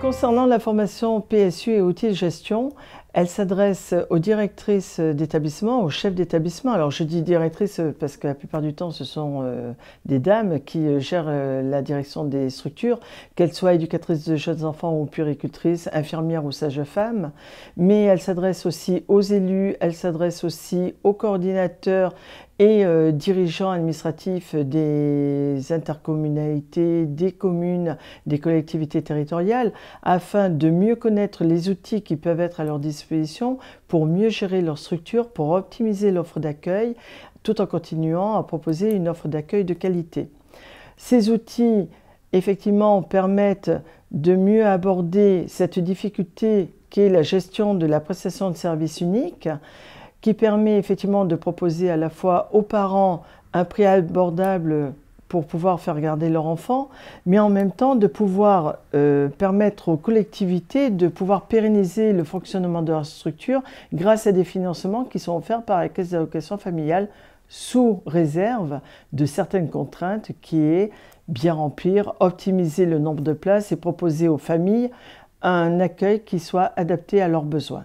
Concernant la formation PSU et outils de gestion, elle s'adresse aux directrices d'établissement, aux chefs d'établissement. Alors je dis directrice parce que la plupart du temps ce sont euh, des dames qui euh, gèrent euh, la direction des structures, qu'elles soient éducatrices de jeunes enfants ou puéricultrices, infirmières ou sages-femmes. Mais elle s'adresse aussi aux élus, elle s'adresse aussi aux coordinateurs et dirigeants administratifs des intercommunalités, des communes, des collectivités territoriales, afin de mieux connaître les outils qui peuvent être à leur disposition pour mieux gérer leur structure, pour optimiser l'offre d'accueil, tout en continuant à proposer une offre d'accueil de qualité. Ces outils, effectivement, permettent de mieux aborder cette difficulté qu'est la gestion de la prestation de services unique, qui permet effectivement de proposer à la fois aux parents un prix abordable pour pouvoir faire garder leur enfant, mais en même temps de pouvoir euh, permettre aux collectivités de pouvoir pérenniser le fonctionnement de leur structure grâce à des financements qui sont offerts par la Caisse d'allocation familiale sous réserve de certaines contraintes qui est bien remplir, optimiser le nombre de places et proposer aux familles un accueil qui soit adapté à leurs besoins.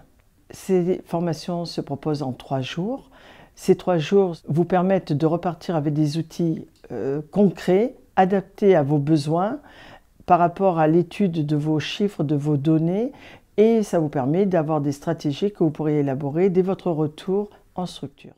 Ces formations se proposent en trois jours. Ces trois jours vous permettent de repartir avec des outils euh, concrets, adaptés à vos besoins par rapport à l'étude de vos chiffres, de vos données, et ça vous permet d'avoir des stratégies que vous pourrez élaborer dès votre retour en structure.